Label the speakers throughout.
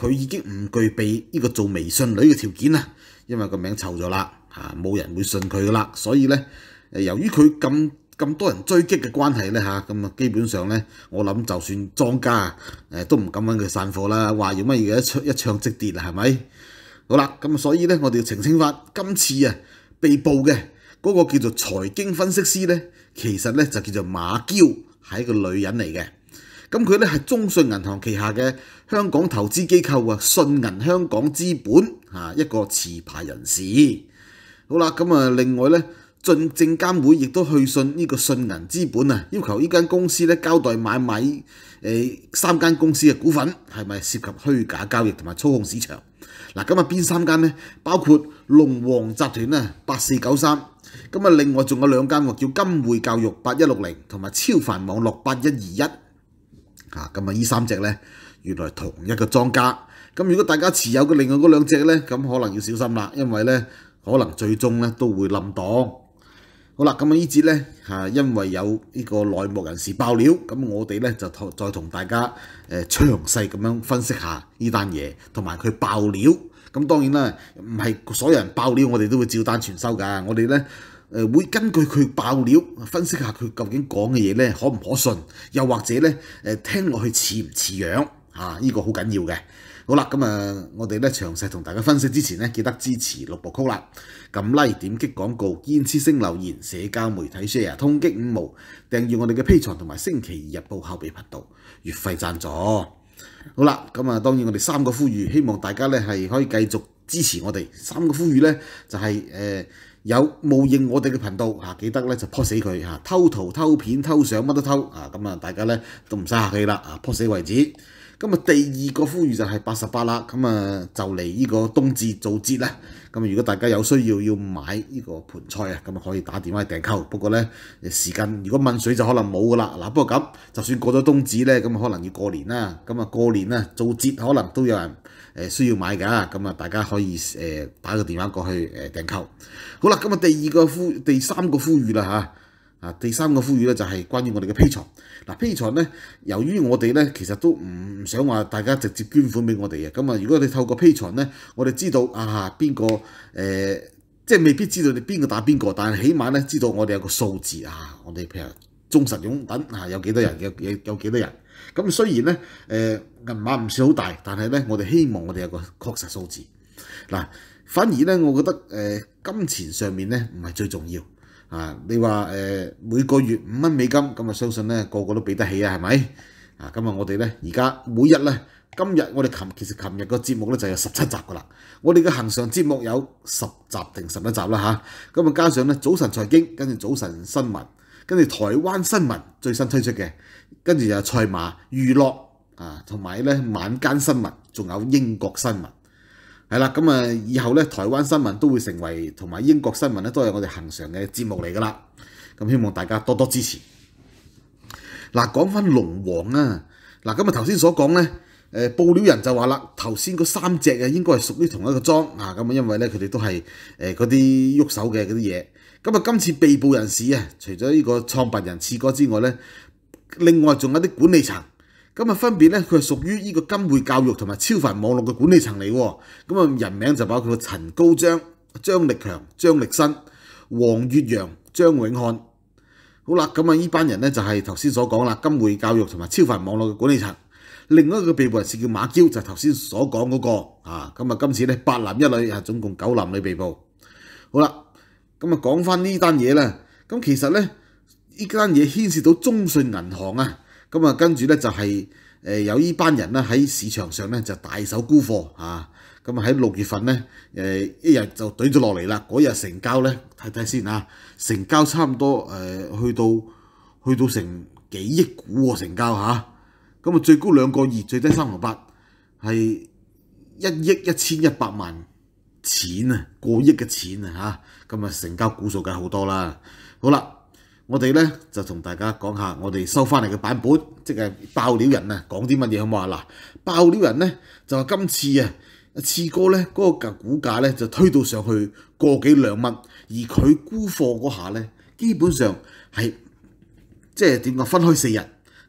Speaker 1: 佢已經唔具備呢個做微信女嘅條件啦，因為個名臭咗啦嚇，冇人會信佢噶啦。所以咧，由於佢咁咁多人追擊嘅關係咧嚇，咁啊基本上咧，我諗就算莊家誒都唔敢揾佢散貨啦。話要乜嘢一唱一唱即跌係咪？好啦，咁所以咧，我哋要澄清翻，今次啊被捕嘅嗰個叫做財經分析師咧，其實咧就叫做馬嬌，係一個女人嚟嘅。咁佢咧係中信銀行旗下嘅香港投資機構啊，信銀香港資本啊，一個持牌人士。好啦，咁啊，另外咧，進證監會亦都去信呢個信銀資本啊，要求呢間公司咧交代買賣三間公司嘅股份係咪涉及虛假交易同埋操控市場嗱。咁啊，邊三間咧？包括龍王集團啊，八四九三。咁啊，另外仲有兩間喎，叫金匯教育八一六零同埋超凡網絡八一二一。啊，咁啊呢三隻呢，原來同一個莊家。咁如果大家持有嘅另外嗰兩隻呢，咁可能要小心啦，因為呢，可能最終呢都會冧檔。好啦，咁啊呢節呢，嚇，因為有呢個內幕人士爆料，咁我哋呢就再同大家誒詳細咁樣分析下呢單嘢，同埋佢爆料。咁當然啦，唔係所有人爆料，我哋都會照單全收噶。我哋呢誒會根據佢爆料分析下佢究竟講嘅嘢咧可唔可信，又或者咧誒聽落去似唔似樣啊？依個好緊要嘅。好啦，咁啊，我哋咧詳細同大家分析之前咧，記得支持六部曲啦。咁拉點擊廣告、堅持性留言、社交媒體 share、通擊五毛、訂閱我哋嘅 P 藏同埋星期二日報後備頻道月費贊助。好啦，咁啊，當然我哋三個呼籲，希望大家咧係可以繼續支持我哋三個呼籲咧，就係誒。有冒應我哋嘅頻道嚇，記得咧就 po 死佢嚇，偷圖偷片偷相乜都偷啊！咁啊，大家咧都唔使客氣啦，啊 po 死為止。咁啊，第二個呼籲就係八十八啦，咁啊就嚟呢個冬至做節啦。咁如果大家有需要要買呢個盤菜啊，咁啊可以打電話訂購。不過咧，時間如果問水就可能冇噶啦。嗱，不過咁就算過咗冬至咧，咁可能要過年啦。咁啊過年啊做節可能都有人需要買㗎。咁啊大家可以打個電話過去誒訂購。好啦，咁啊，第二個呼，第三個呼籲啦嚇。啊，第三個呼籲咧就係關於我哋嘅批床。嗱，批床咧，由於我哋咧其實都唔想話大家直接捐款俾我哋嘅，咁啊，如果你透過批床咧，我哋知道啊邊個誒，即係未必知道你邊個打邊個，但係起碼咧知道我哋有個數字啊。我哋譬如忠實擁趸啊，有幾多人？有有有幾多人？咁雖然咧誒銀碼唔算好大，但係咧我哋希望我哋有個確實數字。嗱，反而咧，我覺得誒金錢上面咧唔係最重要。啊，你話誒每個月五蚊美金咁啊，相信咧個個都俾得起啊，係咪？啊，咁啊我哋咧而家每日咧，今日我哋琴其實琴日個節目咧就有十七集噶啦，我哋嘅行常節目有十集定十一集啦嚇，咁啊加上咧早晨財經，跟住早晨新聞，跟住台灣新聞最新推出嘅，跟住又賽馬娛樂啊，同埋咧晚間新聞，仲有英國新聞。系啦，咁啊，以后咧，台湾新闻都会成为同埋英国新闻咧，都系我哋恒常嘅节目嚟噶啦。咁希望大家多多支持。嗱，讲翻龙王啊，嗱，咁啊头先所讲咧，诶，报料人就话啦，头先嗰三只啊应该系属于同一个庄啊。咁啊，因为咧，佢哋都系诶嗰啲喐手嘅嗰啲嘢。咁啊，今次被捕人士啊，除咗呢个创办人次哥之外咧，另外仲有啲管理层。咁啊，分別咧，佢係屬於呢個金匯教育同埋超凡網絡嘅管理層嚟。咁啊，人名就包括陳高張、張力強、張力新、黃月陽、張永漢。好啦，咁啊，呢班人咧就係頭先所講啦，金匯教育同埋超凡網絡嘅管理層。另外一個被捕人士叫馬嬌，就係頭先所講嗰個。啊，咁啊，今次咧八男一女係總共九男女被捕。好啦，咁啊，講翻呢單嘢咧，咁其實咧，呢單嘢牽涉到中信銀行啊。咁啊，跟住咧就係誒有依班人咧喺市場上咧就大手沽貨啊！咁啊喺六月份咧誒一日就斷咗落嚟啦。嗰日成交咧，睇睇先啊！成交差唔多誒去到去到成幾億股喎成交嚇。咁啊最高兩個二，最低三零八，係一億一千一百萬錢啊，過億嘅錢啊嚇。咁啊成交股數計好多啦。好啦。我哋咧就同大家講下，我哋收翻嚟嘅版本，即係爆料人啊講啲乜嘢好好啊！嗱，爆料人咧就話今次啊，次哥咧嗰個價股價咧就推到上去個幾兩蚊，而佢沽貨嗰下咧基本上係即係點講？分開四日，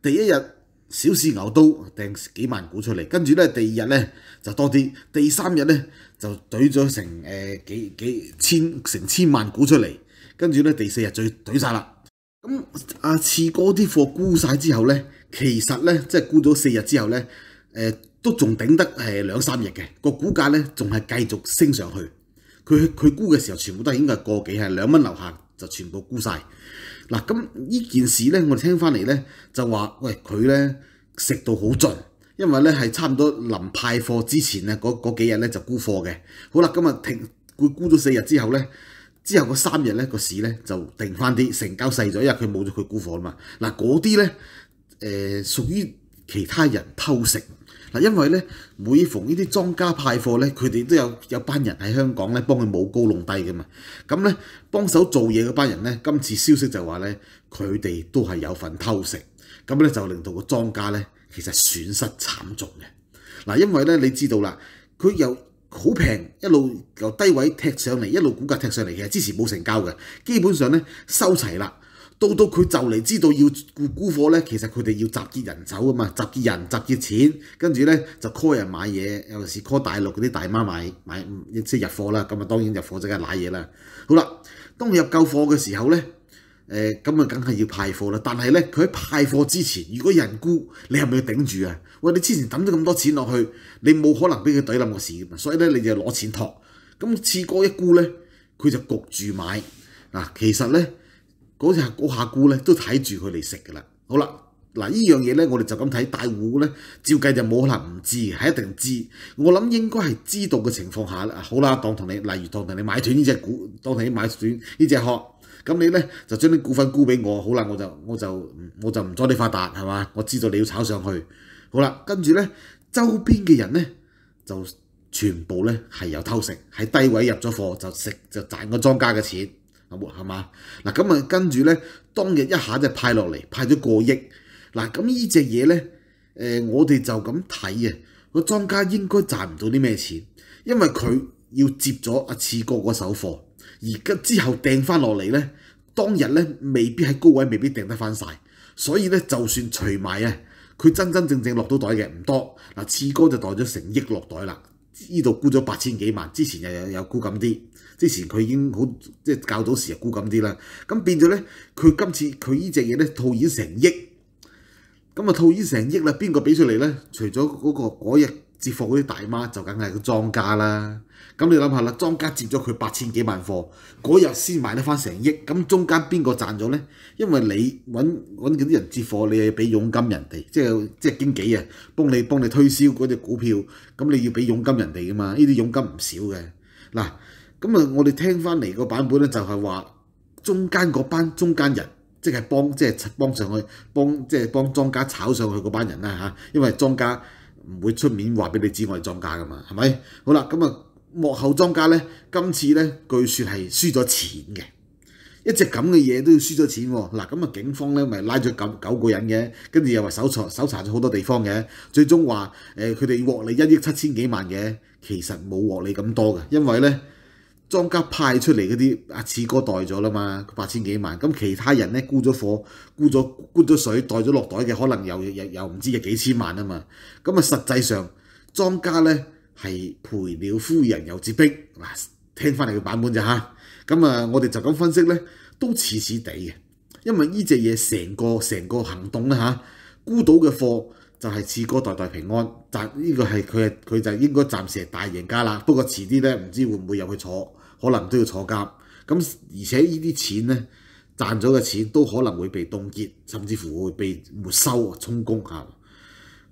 Speaker 1: 第一日小市牛都掟幾萬股出嚟，跟住咧第二日咧就多啲，第三日咧就攵咗成誒幾幾千成千萬股出嚟，跟住咧第四日最攵曬啦。咁阿次哥啲货估晒之后咧，其实咧即系估咗四日之后咧，诶都仲顶得诶两三日嘅，个股价咧仲系继续升上去。佢佢估嘅时候，全部都系应该系个几系两蚊楼下就全部估晒。嗱，咁呢件事咧，我哋听翻嚟咧就话，喂佢咧食到好尽，因为咧系差唔多临派货之前咧嗰嗰几日咧就估货嘅。好啦，今日停佢估咗四日之后咧。之後嗰三日咧，個市咧就定翻啲，成交細咗，因為佢冇咗佢估貨嘛。嗱，嗰啲咧誒屬於其他人偷食嗱，因為咧每逢呢啲莊家派貨咧，佢哋都有有班人喺香港咧幫佢冇高弄低嘅嘛。咁咧幫手做嘢嗰班人咧，今次消息就話咧佢哋都係有份偷食，咁咧就令到個莊家咧其實損失慘重嘅嗱，因為咧你知道啦，佢有。好平一路由低位踢上嚟，一路股價踢上嚟，其實之前冇成交嘅，基本上咧收齊啦。到到佢就嚟知道要沽貨咧，其實佢哋要集結人手啊嘛，集結人、集結錢，跟住咧就 call 人買嘢，尤其是 call 大陸嗰啲大媽買買，即係入貨啦。咁啊，當然入貨即係攋嘢啦。好啦，當你入夠貨嘅時候咧。誒咁啊，梗係要派貨啦！但係咧，佢喺派貨之前，如果人沽，你係咪要頂住啊？喂，你之前抌咗咁多錢落去，你冇可能俾佢抵冧個市嘅，所以咧你就攞錢托。咁次哥一沽咧，佢就焗住買嗱。其實咧嗰下嗰下沽咧都睇住佢嚟食㗎啦。好啦，嗱呢樣嘢咧，我哋就咁睇大戶咧，照計就冇可能唔知，係一定知。我諗應該係知道嘅情況下啦。好啦，當同你例如當同你買斷呢只股，當你買斷呢只殼。咁你咧就將啲股份沽俾我，好啦，我就我就我就唔阻你發達係嘛？我知道你要炒上去，好啦，跟住咧周邊嘅人咧就全部咧係有偷食，喺低位入咗貨就食就賺個莊家嘅錢，係嘛？嗱咁啊跟住咧當日一下就派落嚟，派咗個億嗱咁依只嘢咧，誒我哋就咁睇啊個莊家應該賺唔到啲咩錢，因為佢要接咗阿次哥嗰手貨。而今之後掟翻落嚟咧，當日咧未必喺高位，未必掟得翻曬，所以咧就算除埋啊，佢真真正正落到袋嘅唔多嗱。次哥就袋咗成億落袋啦，依度估咗八千幾萬，之前又有有估咁啲，之前佢已經好即係教到時又估咁啲啦，咁變咗咧，佢今次佢依只嘢咧套現成億，咁啊套現成億啦，邊個俾出嚟咧？除咗嗰個嗰日接貨嗰啲大媽就梗係個莊家啦。咁你諗下啦，莊家接咗佢八千幾萬貨，嗰日先賣得翻成億，咁中間邊個賺咗呢？因為你揾揾嗰啲人接貨，你係俾佣金人哋，即係即係經紀啊，幫你幫你推銷嗰隻股票，咁你要俾佣金人哋噶嘛？呢啲佣金唔少嘅。嗱，咁啊，我哋聽翻嚟個版本呢，就係話中間嗰班中間人，即係幫即係幫上去幫即係幫莊家炒上去嗰班人啦嚇，因為莊家。唔會出面話俾你知我係莊家噶嘛，係咪？好啦，咁啊幕後莊家咧，今次咧據說係輸咗錢嘅，一隻咁嘅嘢都要輸咗錢喎。嗱，咁啊警方咧咪拉咗九九個人嘅，跟住又話搜查搜查咗好多地方嘅，最終話誒佢哋獲利一億七千幾萬嘅，其實冇獲利咁多嘅，因為咧。莊家派出嚟嗰啲阿次哥代咗啦嘛，八千幾萬，咁其他人咧沽咗貨、沽咗沽咗水、袋咗落袋嘅，可能又又又唔知嘅幾千萬啊嘛，咁啊實際上莊家咧係賠了夫人又折兵嗱，聽翻嚟嘅版本咋嚇，咁啊我哋就咁分析咧都似似地嘅，因為依只嘢成個成個行動咧嚇沽到嘅貨。就係次哥代代平安賺，呢個係佢係佢就應該暫時係大贏家啦。不過遲啲咧，唔知會唔會入去坐，可能都要坐監。咁而且呢啲錢咧賺咗嘅錢都可能會被凍結，甚至乎會被沒收充公嚇。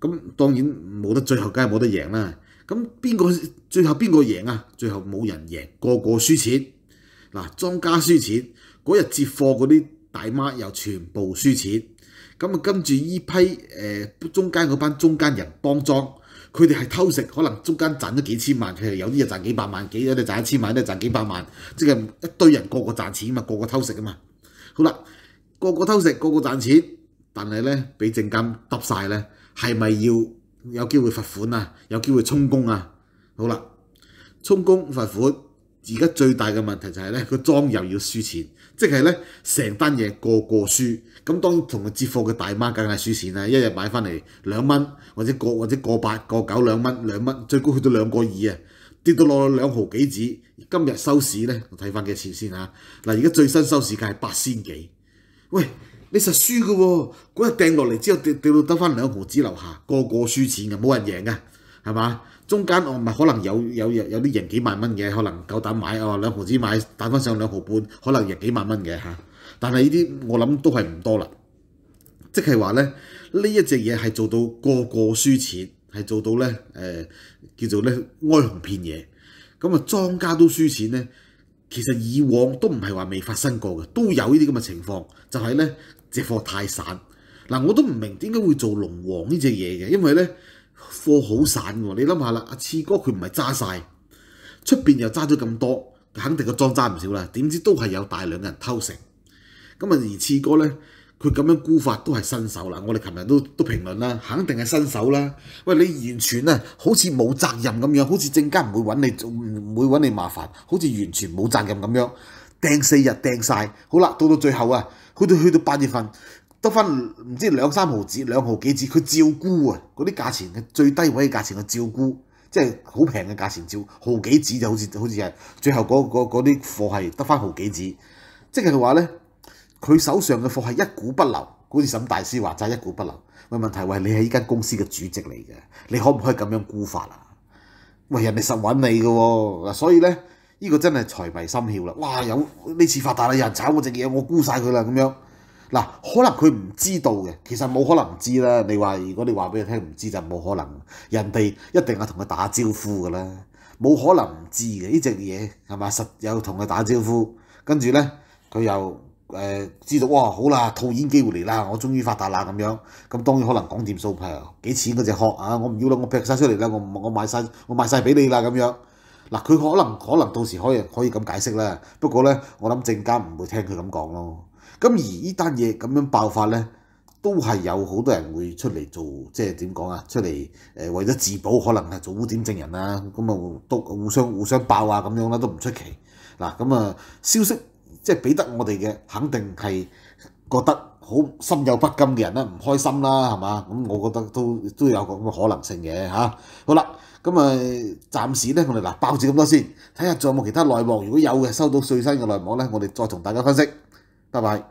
Speaker 1: 咁當然冇得最後，梗係冇得贏啦。咁邊個最後邊個贏啊？最後冇人贏，個個輸錢嗱，莊家輸錢，嗰日接貨嗰啲大媽又全部輸錢。咁啊，跟住依批誒中間嗰班中間人幫裝，佢哋係偷食，可能中間賺咗幾千萬。佢哋有啲就賺幾百萬幾，有啲賺一千萬，有啲賺幾百萬。即係一堆人個個賺錢嘛，個個偷食啊嘛。好啦，個個偷食，個個賺錢，但係咧俾證監揼曬咧，係咪要有機會罰款啊？有機會充公啊？好啦，充公罰款。而家最大嘅問題就係咧，個莊又要輸錢，即係咧成單嘢個個輸，咁當同佢接貨嘅大媽梗係輸錢啦。一日買翻嚟兩蚊，或者個或者個八個九兩蚊兩蚊，最高去到兩個二啊，跌到落兩毫幾子。今日收市咧，睇翻幾錢先嚇嗱。而家最新收市價係八千幾。喂，你實輸嘅喎，嗰日掟落嚟之後跌跌到得翻兩毫子留下，個個輸錢嘅，冇人贏嘅，係嘛？中間我唔係可能有有有有啲贏幾萬蚊嘅，可能夠膽買哦，兩毫子買打翻上兩毫半，可能贏幾萬蚊嘅嚇。但係呢啲我諗都係唔多啦，即係話咧呢一隻嘢係做到個個輸錢，係做到咧誒叫做咧哀鴻遍野，咁啊莊家都輸錢咧。其實以往都唔係話未發生過嘅，都有呢啲咁嘅情況，就係咧只貨太散。嗱我都唔明點解會做龍王呢只嘢嘅，因為咧。貨好散喎，你諗下啦，阿次哥佢唔係揸曬，出邊又揸咗咁多，肯定個莊揸唔少啦。點知都係有大量嘅人偷食，咁啊而次哥咧，佢咁樣估法都係新手啦。我哋琴日都都評論啦，肯定係新手啦。喂，你完全啊好似冇責任咁樣，好似正佳唔會揾你唔會揾你麻煩，好似完全冇責任咁樣掟四日掟曬，好啦，到到最後啊，去到去到八月份。得翻唔知兩三毫子、兩毫幾子，佢照沽啊！嗰啲價錢嘅最低位嘅價錢，佢照沽，即係好平嘅價錢，照毫幾子就好似好似係最後嗰嗰嗰啲貨係得翻毫幾子，即係話咧，佢手上嘅貨係一股不留，好似沈大師話齋一股不留。喂，問題喂，你係呢間公司嘅主席嚟嘅，你可唔可以咁樣估法啊？喂，人哋實揾你嘅喎嗱，所以咧呢個真係財迷心竅啦！哇，有呢次發達啦，人炒我只嘢，我估曬佢啦咁樣。嗱，可能佢唔知道嘅，其實冇可能唔知啦。你話如果你話俾佢聽唔知就冇可能，人哋一定係同佢打招呼噶啦，冇可能唔知嘅呢隻嘢係嘛？實有同佢打招呼，跟住咧佢又誒知道哇，好啦，套現機會嚟啦，我終於發達啦咁樣，咁當然可能講掂數平幾錢嗰隻殼啊，我唔要啦，我劈曬出嚟啦，我我買曬我買曬俾你啦咁樣。嗱，佢可能可能到時可以可以咁解釋啦，不過咧我諗證監唔會聽佢咁講咯。咁而呢單嘢咁樣爆發呢，都係有好多人會出嚟做，即係點講啊？出嚟誒，為咗自保，可能係做污點證人啊。咁啊，都互相互相爆啊，咁樣啦，都唔出奇嗱。咁啊，消息即係俾得我哋嘅，肯定係覺得好心有不甘嘅人咧，唔開心啦，係嘛？咁我覺得都都有個咁嘅可能性嘅嚇。好啦，咁啊，暫時呢，我哋嗱爆住咁多先，睇下仲有冇其他內幕。如果有嘅，收到最新嘅內幕呢，我哋再同大家分析。拜拜。